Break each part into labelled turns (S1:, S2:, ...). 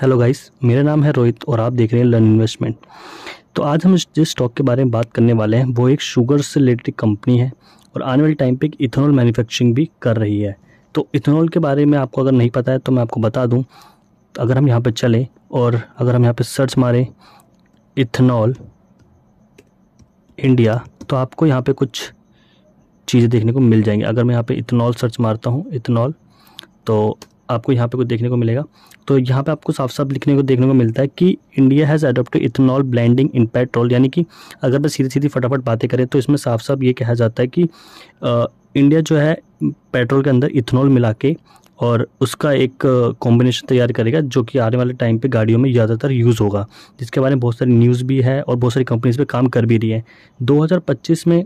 S1: hello guys मेरा नाम है रोहित और आप देख रहे हैं लर्न इन्वेस्टमेंट तो आज हम जिस स्टॉक के बारे में बात करने वाले हैं वो एक शुगर से रिलेटेड कंपनी है और आने वाले टाइम पे एक इथेनॉल मैन्युफैक्चरिंग भी कर रही है तो इथेनॉल के बारे में आपको अगर नहीं पता है तो मैं आपको बता दूँ तो अगर हम यहाँ पर चलें और अगर हम यहाँ पर सर्च मारें इथेनॉल इंडिया तो आपको यहाँ पर कुछ चीज़ें देखने को मिल जाएंगी अगर मैं यहाँ पर इथेनॉल सर्च मारता हूँ इथेनॉल तो आपको यहाँ पे कुछ देखने को मिलेगा तो यहाँ पे आपको साफ साफ लिखने को देखने को मिलता है कि India has adopted ethanol blending in petrol यानी कि अगर मैं सीधी सीधी फटाफट बातें करें तो इसमें साफ साफ ये कहा जाता है कि आ, इंडिया जो है पेट्रोल के अंदर इथेनॉल मिला के और उसका एक कॉम्बिनेशन तैयार करेगा जो कि आने वाले टाइम पे गाड़ियों में ज़्यादातर यूज़ होगा जिसके बारे में बहुत सारी न्यूज़ भी है और बहुत सारी कंपनीज पे काम कर भी रही है 2025 में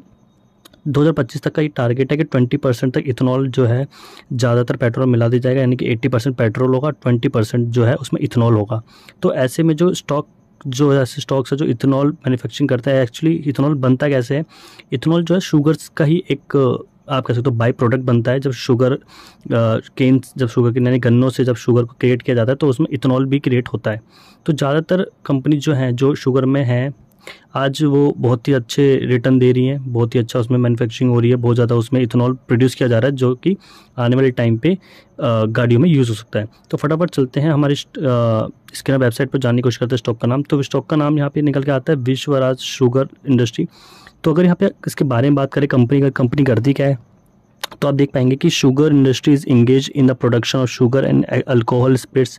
S1: 2025 तक का ये टारगेट है कि 20 परसेंट तक इथेनॉल जो है ज़्यादातर पेट्रोल मिला दिया जाएगा यानी कि 80 परसेंट पेट्रोल होगा 20 परसेंट जो है उसमें इथेनॉल होगा तो ऐसे में जो स्टॉक जो ऐसे स्टॉक्स है जो इथेनॉल मैन्युफैक्चरिंग करता है एक्चुअली इथेनॉल बनता कैसे है इथेनॉल जो है शुगर्स का ही एक आप कह सकते हो तो बाई प्रोडक्ट बनता है जब शुगर केन जब शुगर के यानी गन्नों से जब शुगर को क्रिएट किया जाता है तो उसमें इथेनॉल भी क्रिएट होता है तो ज़्यादातर कंपनी जो हैं जो शुगर में हैं आज वो बहुत ही अच्छे रिटर्न दे रही हैं बहुत ही अच्छा उसमें मैन्युफैक्चरिंग हो रही है बहुत ज़्यादा उसमें इथेनॉल प्रोड्यूस किया जा रहा है जो कि आने वाले टाइम पे गाड़ियों में यूज़ हो सकता है तो फटाफट चलते हैं हमारे इसके ना वेबसाइट पर जानने की कोशिश करते हैं स्टॉक का नाम तो स्टॉक का नाम यहाँ पे निकल के आता है विश्वराज शुगर इंडस्ट्री तो अगर यहाँ पे इसके बारे में बात करें कंपनी का कंपनी करती क्या है तो आप देख पाएंगे कि sugar industry is engage in the production of sugar and alcohol spirits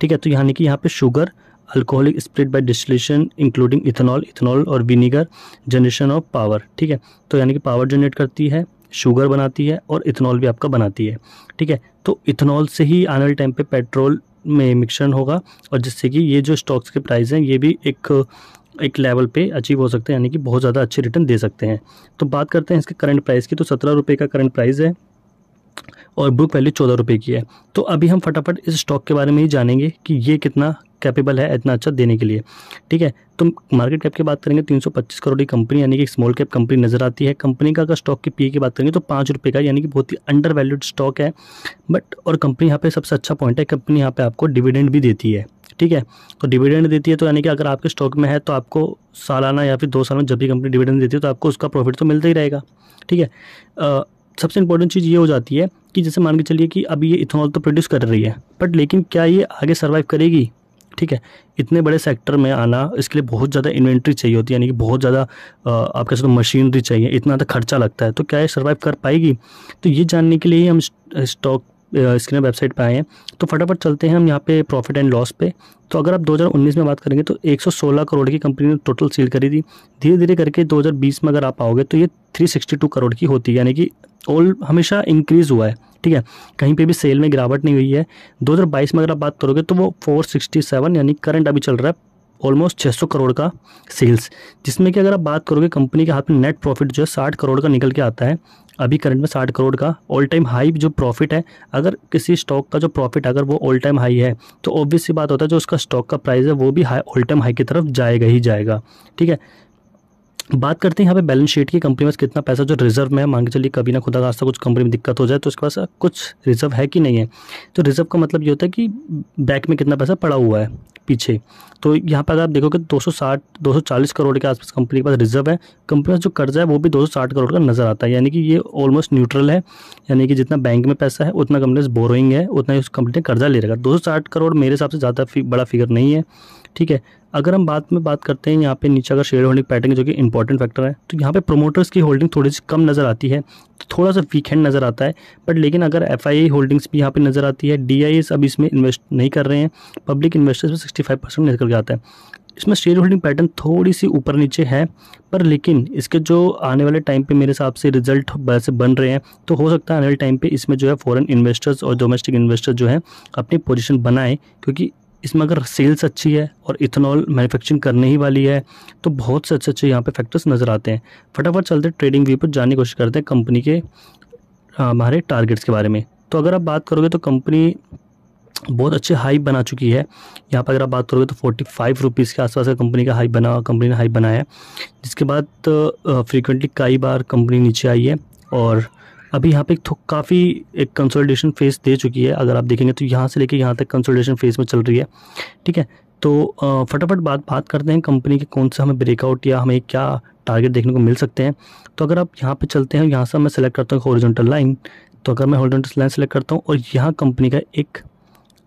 S1: ठीक है तो यानी कि यहाँ पे sugar alcoholic spirit by distillation including ethanol ethanol और विनीगर जनरेशन ऑफ पावर ठीक है तो यानी कि पावर जनरेट करती है शुगर बनाती है और इथेनॉल भी आपका बनाती है ठीक है तो इथेनॉल से ही आने वाले टाइम पे पेट्रोल में मिक्सन होगा और जिससे कि ये जो स्टॉक्स के प्राइस हैं ये भी एक एक लेवल पे अचीव हो सकते हैं यानी कि बहुत ज़्यादा अच्छे रिटर्न दे सकते हैं तो बात करते हैं इसके करंट प्राइस की तो सत्रह रुपये का करंट प्राइस है और बुक वैल्यू चौदह रुपये की है तो अभी हम फटाफट इस स्टॉक के बारे में ही जानेंगे कि ये कितना कैपेबल है इतना अच्छा देने के लिए ठीक है तो मार्केट कैप की बात करेंगे 325 करोड़ की कंपनी यानी कि स्मॉल कैप कंपनी नज़र आती है कंपनी का अगर स्टॉक की पी e की बात करेंगे तो पाँच रुपये का यानी कि बहुत ही अंडर वैल्यूड स्टॉक है बट और कंपनी यहाँ पे सबसे अच्छा पॉइंट है कंपनी यहाँ पे आपको डिविडेंड भी देती है ठीक है तो डिविडेंड देती है तो यानी कि अगर आपके स्टॉक में है तो आपको सालाना या फिर दो साल में जब भी कंपनी डिविडेंड देती है तो आपको उसका प्रॉफिट तो मिलता ही रहेगा ठीक है सबसे इंपॉर्टेंट चीज़ ये हो जाती है कि जैसे मान के चलिए कि अभी ये इथेनॉल तो प्रोड्यूस कर रही है बट लेकिन क्या ये आगे सर्वाइव करेगी ठीक है इतने बड़े सेक्टर में आना इसके लिए बहुत ज़्यादा इन्वेंट्री चाहिए होती है यानी कि बहुत ज़्यादा आप कह सकते हो मशीनरी चाहिए इतना ज़्यादा तो खर्चा लगता है तो क्या ये सर्वाइव कर पाएगी तो ये जानने के लिए ही हम स्टॉक स्क्रीन वेबसाइट पर आए हैं तो फटाफट चलते हैं हम यहाँ पे प्रॉफिट एंड लॉस पे तो अगर आप 2019 में बात करेंगे तो 116 करोड़ की कंपनी ने टोटल सील करी थी धीरे धीरे करके 2020 में अगर आप आओगे तो ये 362 करोड़ की होती है यानी कि ऑल हमेशा इंक्रीज़ हुआ है ठीक है कहीं पे भी सेल में गिरावट नहीं हुई है 2022 में अगर आप बात करोगे तो वो 467 यानी करंट अभी चल रहा है ऑलमोस्ट सौ करोड़ का सेल्स जिसमें कि अगर आप बात करोगे कंपनी के हाथ में नेट प्रॉफिट जो है साठ करोड़ का निकल के आता है अभी करंट में साठ करोड़ का ऑल टाइम हाई जो प्रॉफिट है अगर किसी स्टॉक का जो प्रॉफिट अगर वो ऑल टाइम हाई है तो ऑब्वियस सी बात होता है जो उसका स्टॉक का प्राइस है वो भी हाई ऑल टाइम हाई की तरफ जाएगा ही जाएगा ठीक है बात करते हैं यहाँ पे बैलेंस शीट की कंपनी में कितना पैसा जो रिजर्व में है मांग चलिए कभी ना खुदा रास्ता कुछ कंपनी में दिक्कत हो जाए तो उसके पास कुछ रिजर्व है कि नहीं है तो रिजर्व का मतलब ये होता है कि बैक में कितना पैसा पड़ा हुआ है पीछे तो यहाँ पर अगर आप देखोगे तो 260 240 करोड़ के आसपास कंपनी के पास रिजर्व है कंपनी का पास जो कर्जा है वो भी 260 करोड़ का नज़र आता है यानी कि ये ऑलमोस्ट न्यूट्रल है यानी कि जितना बैंक में पैसा है उतना कंपनी बोरोइंग है उतना ही उस कंपनी ने कर्जा ले रखा दो करोड़ मेरे हिसाब से ज़्यादा बड़ा फिगर नहीं है ठीक है अगर हम बात में बात करते हैं यहाँ पे नीचे अगर शेयर होल्डिंग पैटर्न जो कि इंपॉर्टेंट फैक्टर है तो यहाँ पे प्रोमोटर्स की होल्डिंग थोड़ी सी कम नज़र आती है तो थोड़ा सा वीकेंड नज़र आता है बट लेकिन अगर एफ होल्डिंग्स भी यहाँ पे नज़र आती है डी अब इसमें इन्वेस्ट नहीं कर रहे हैं पब्लिक इन्वेस्टर्स में सिक्सटी फाइव परसेंट निकल के आता है इसमें शेयर होल्डिंग पैटर्न थोड़ी सी ऊपर नीचे है पर लेकिन इसके जो आने वाले टाइम पे मेरे हिसाब से रिजल्ट वैसे बन रहे हैं तो हो सकता है आने वाले टाइम पे इसमें जो है फॉरेन इन्वेस्टर्स और डोमेस्टिक इन्वेस्टर्स जो है अपनी पोजीशन बनाएं क्योंकि इसमें अगर सेल्स अच्छी है और इथेनॉल मैन्युफैक्चरिंग करने ही वाली है तो बहुत से अच्छे अच्छे यहाँ पे फैक्टर्स नज़र आते हैं फटाफट चलते ट्रेडिंग व्यू पर जाने की कोशिश करते हैं कंपनी के हमारे टारगेट्स के बारे में तो अगर आप बात करोगे तो कंपनी बहुत अच्छे हाई बना चुकी है यहाँ पर अगर आप बात करोगे तो फोर्टी फाइव रुपीज़ के आसपास का कंपनी का हाई बना कंपनी ने हाई बनाया है जिसके बाद फ्रीक्वेंटली कई बार कंपनी नीचे आई है और अभी यहाँ पे थो, काफ़ी एक कंसोलिडेशन फेस दे चुकी है अगर आप देखेंगे तो यहाँ से लेके यहाँ तक कंसोलिडेशन फेस में चल रही है ठीक है तो फटाफट बात बात करते हैं कंपनी के कौन से हमें ब्रेकआउट या हमें क्या टारगेट देखने को मिल सकते हैं तो अगर आप यहाँ पर चलते हैं यहाँ से मैं सेलेक्ट करता हूँ हॉरिजेंटल लाइन तो अगर मैं हॉरिजेंटल लाइन सेलेक्ट करता हूँ और यहाँ कंपनी का एक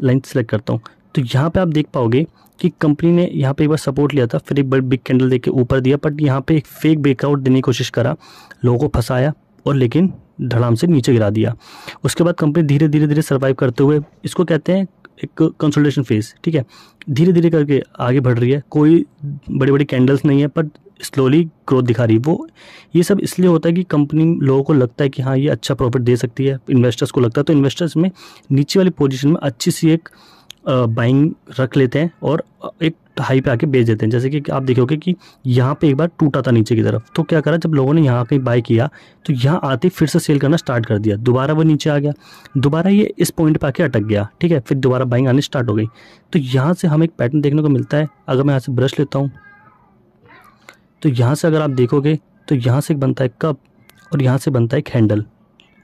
S1: लाइन सेलेक्ट करता हूँ तो यहाँ पर आप देख पाओगे कि कंपनी ने यहाँ पे एक बार सपोर्ट लिया था फिर एक बार बिग कैंडल देके ऊपर दिया बट यहाँ पे एक फेक ब्रेकआउट देने की कोशिश करा लोगों को फंसाया और लेकिन धड़ाम से नीचे गिरा दिया उसके बाद कंपनी धीरे धीरे धीरे सर्वाइव करते हुए इसको कहते हैं एक कंसल्टेशन फेज ठीक है धीरे धीरे करके आगे बढ़ रही है कोई बड़ी बड़ी कैंडल्स नहीं है पर स्लोली ग्रोथ दिखा रही है वो ये सब इसलिए होता है कि कंपनी लोगों को लगता है कि हाँ ये अच्छा प्रॉफिट दे सकती है इन्वेस्टर्स को लगता है तो इन्वेस्टर्स में नीचे वाली पोजिशन में अच्छी सी एक बाइंग रख लेते हैं और एक हाई पे आके बेच देते हैं जैसे कि आप देखोगे कि यहाँ पे एक बार टूटा था नीचे की तरफ तो क्या करा जब लोगों ने यहाँ कहीं बाय किया तो यहाँ आते फिर से सेल करना स्टार्ट कर दिया दोबारा वो नीचे आ गया दोबारा ये इस पॉइंट पे आके अटक गया ठीक है फिर दोबारा बाइंग आनी स्टार्ट हो गई तो यहाँ से हमें एक पैटर्न देखने को मिलता है अगर मैं यहाँ से ब्रश लेता हूँ तो यहाँ से अगर आप देखोगे तो यहाँ से एक बनता है कप और यहाँ से बनता है एक हैंडल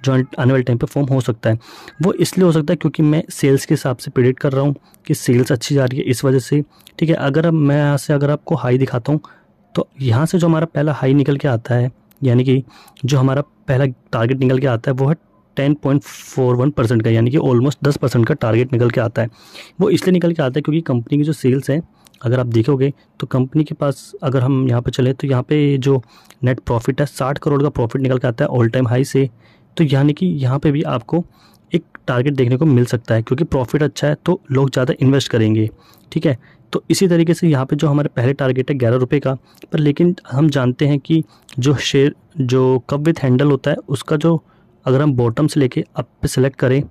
S1: जॉइंट आने वाले टाइम पे फॉर्म हो सकता है वो इसलिए हो सकता है क्योंकि मैं सेल्स के हिसाब से प्रिडिक्ट कर रहा हूँ कि सेल्स अच्छी जा रही है इस वजह से ठीक है अगर अब मैं यहाँ से अगर आपको हाई दिखाता हूँ तो यहाँ से जो हमारा पहला हाई निकल के आता है यानी कि जो हमारा पहला टारगेट निकल के आता है वो है ten point four one percent का यानी कि ऑलमोस्ट दस परसेंट का टारगेट निकल के आता है वो इसलिए निकल के आता है क्योंकि कंपनी की जो सेल्स है अगर आप देखोगे तो कंपनी के पास अगर हम यहाँ पर चले तो यहाँ पे जो नेट प्रॉफिट है साठ करोड़ का प्रॉफिट निकल के आता है ऑल टाइम हाई से तो यानी कि यहाँ पे भी आपको एक टारगेट देखने को मिल सकता है क्योंकि प्रॉफिट अच्छा है तो लोग ज़्यादा इन्वेस्ट करेंगे ठीक है तो इसी तरीके से यहाँ पे जो हमारे पहले टारगेट है ग्यारह रुपये का पर लेकिन हम जानते हैं कि जो शेयर जो कप विथ हैंडल होता है उसका जो अगर हम बॉटम से लेके अप पे सेलेक्ट करें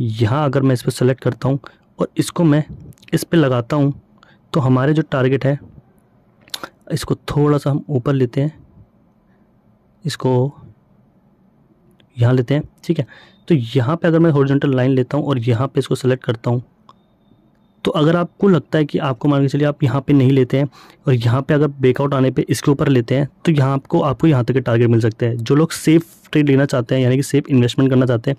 S1: यहाँ अगर मैं इस पर सेलेक्ट करता हूँ और इसको मैं इस पर लगाता हूँ तो हमारे जो टारगेट है इसको थोड़ा सा हम ऊपर लेते हैं इसको यहाँ लेते हैं ठीक है तो यहाँ पे अगर मैं हॉरिजॉन्टल लाइन लेता हूँ और यहाँ पे इसको सेलेक्ट करता हूँ तो अगर आपको लगता है कि आपको मान के चलिए आप यहाँ पे नहीं लेते हैं और यहाँ पे अगर ब्रेकआउट आने पे इसके ऊपर लेते हैं तो यहाँ आपको आपको यहाँ तक के टारगेट मिल सकते हैं जो लोग सेफ ट्रेड लेना चाहते हैं यानी कि सेफ इन्वेस्टमेंट करना चाहते हैं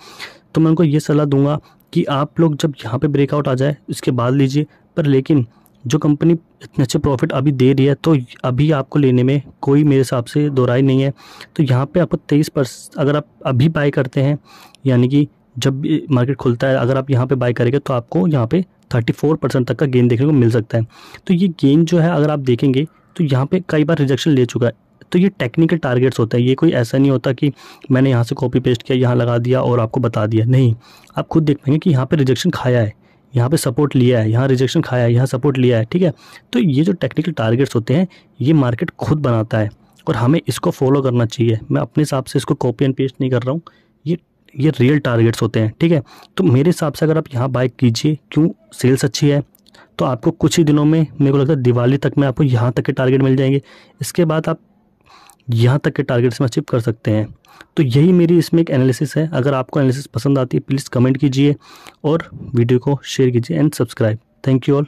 S1: तो मैं उनको ये सलाह दूंगा कि आप लोग जब यहाँ पर ब्रेकआउट आ जाए उसके बाद लीजिए पर लेकिन जो कंपनी इतने अच्छे प्रॉफिट अभी दे रही है तो अभी आपको लेने में कोई मेरे हिसाब से दो राय नहीं है तो यहाँ पे आपको तेईस परस अगर आप अभी बाय करते हैं यानी कि जब मार्केट खुलता है अगर आप यहाँ पे बाय करेंगे तो आपको यहाँ पे 34 परसेंट तक का गेन देखने को मिल सकता है तो ये गेन जो है अगर आप देखेंगे तो यहाँ पे कई बार रिजेक्शन ले चुका है तो ये टेक्निकल टारगेट्स होते हैं ये कोई ऐसा नहीं होता कि मैंने यहाँ से कॉपी पेस्ट किया यहाँ लगा दिया और आपको बता दिया नहीं आप खुद देख पाएंगे कि यहाँ पर रिजेक्शन खाया है यहाँ पे सपोर्ट लिया है यहाँ रिजेक्शन खाया है यहाँ सपोर्ट लिया है ठीक है तो ये जो टेक्निकल टारगेट्स होते हैं ये मार्केट खुद बनाता है और हमें इसको फॉलो करना चाहिए मैं अपने हिसाब से इसको कॉपी एंड पेस्ट नहीं कर रहा हूँ ये ये रियल टारगेट्स होते हैं ठीक है तो मेरे हिसाब से अगर आप यहाँ बाइक कीजिए क्यों सेल्स अच्छी है तो आपको कुछ ही दिनों में मेरे को लगता है दिवाली तक में आपको यहाँ तक के टारगेट मिल जाएंगे इसके बाद आप यहाँ तक के टारगेट्स में अचीव कर सकते हैं तो यही मेरी इसमें एक एनालिसिस है अगर आपको एनालिसिस पसंद आती है प्लीज़ कमेंट कीजिए और वीडियो को शेयर कीजिए and subscribe thank you all